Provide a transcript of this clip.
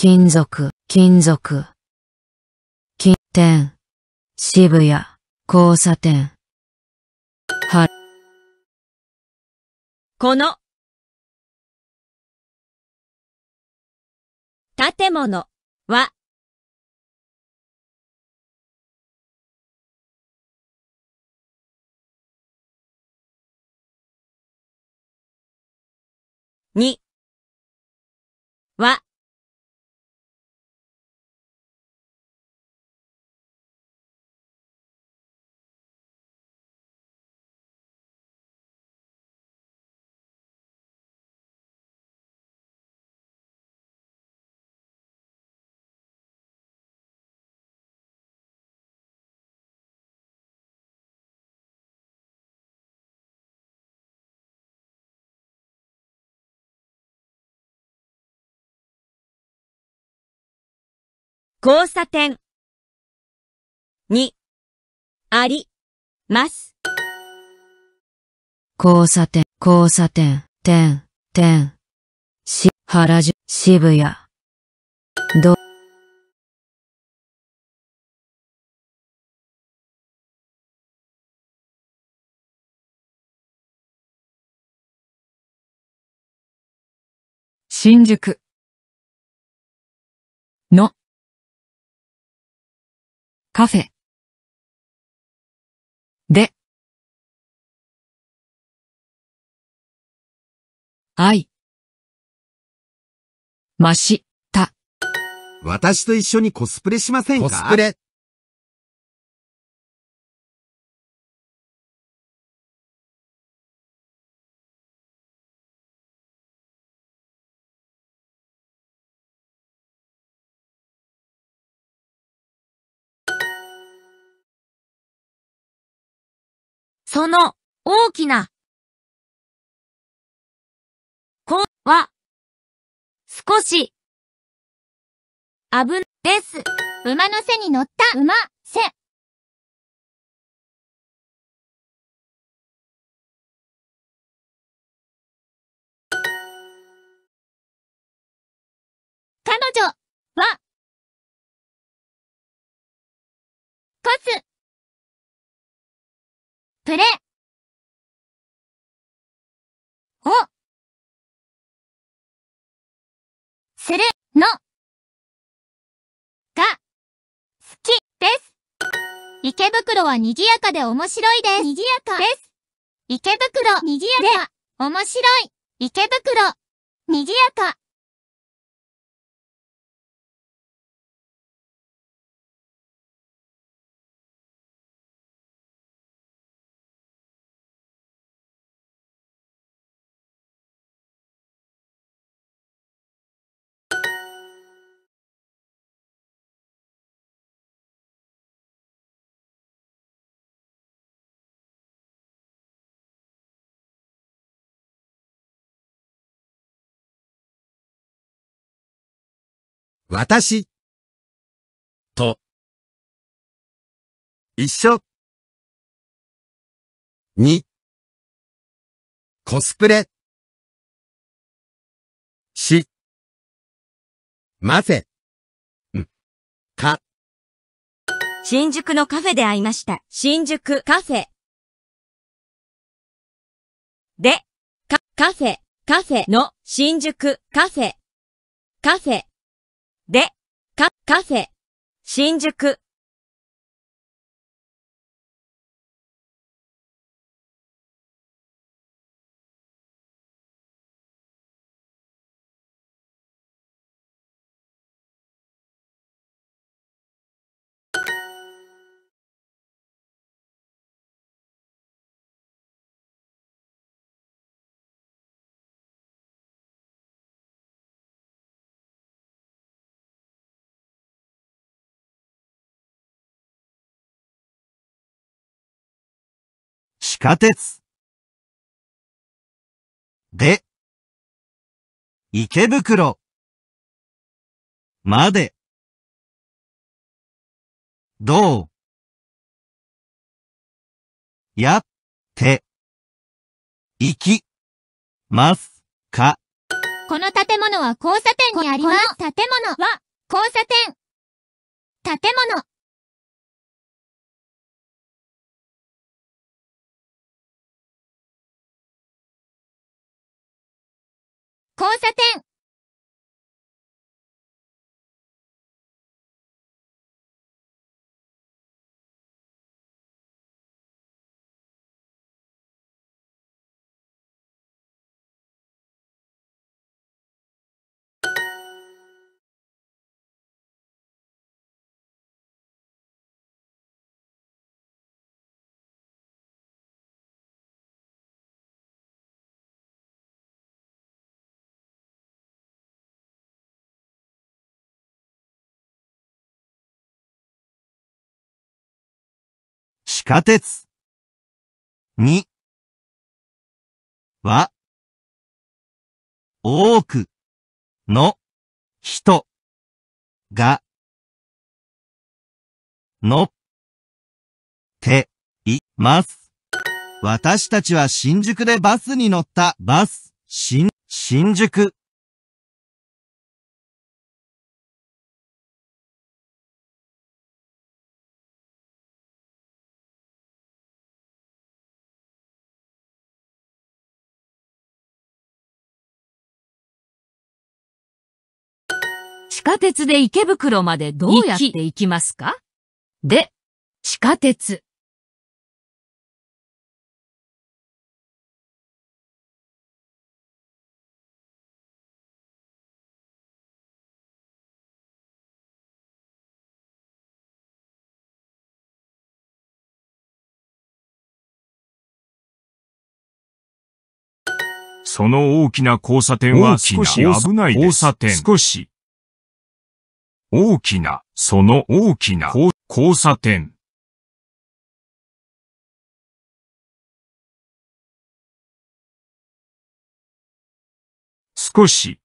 金属、金属。金店、渋谷、交差点。は、この、建物は、に、は、交差点にあります交差点交差点点点し原宿渋谷ど新宿のカフェ。で。あい。まし、た。私と一緒にコスプレしませんかコスプレ。その、大きな、子は、少し、あぶです。馬の背に乗った馬、背。彼女は、コス。プレをするのが好きです。池袋は賑やかで面白いです。賑やかです。池袋賑やか。面白い。池袋賑やか。私、と、一緒。に、コスプレ、し、ませ、ん、か。新宿のカフェで会いました。新宿カフェ。で、か、カフェ、カフェの新宿カフェ、カフェ。で、か、カフェ、新宿。地下鉄。で、池袋まで、どうやって行きますかこの建物は交差点にあります。この建物は交差点。建物。交差点下鉄。に、は、多く、の、人、が、の、て、い、ます。私たちは新宿でバスに乗った、バス、新、新宿。下鉄で池袋までどうやって行きますかで、地下鉄。その大きな交差点は少し危ないです。少し。大きな、その大きな交差点。少し、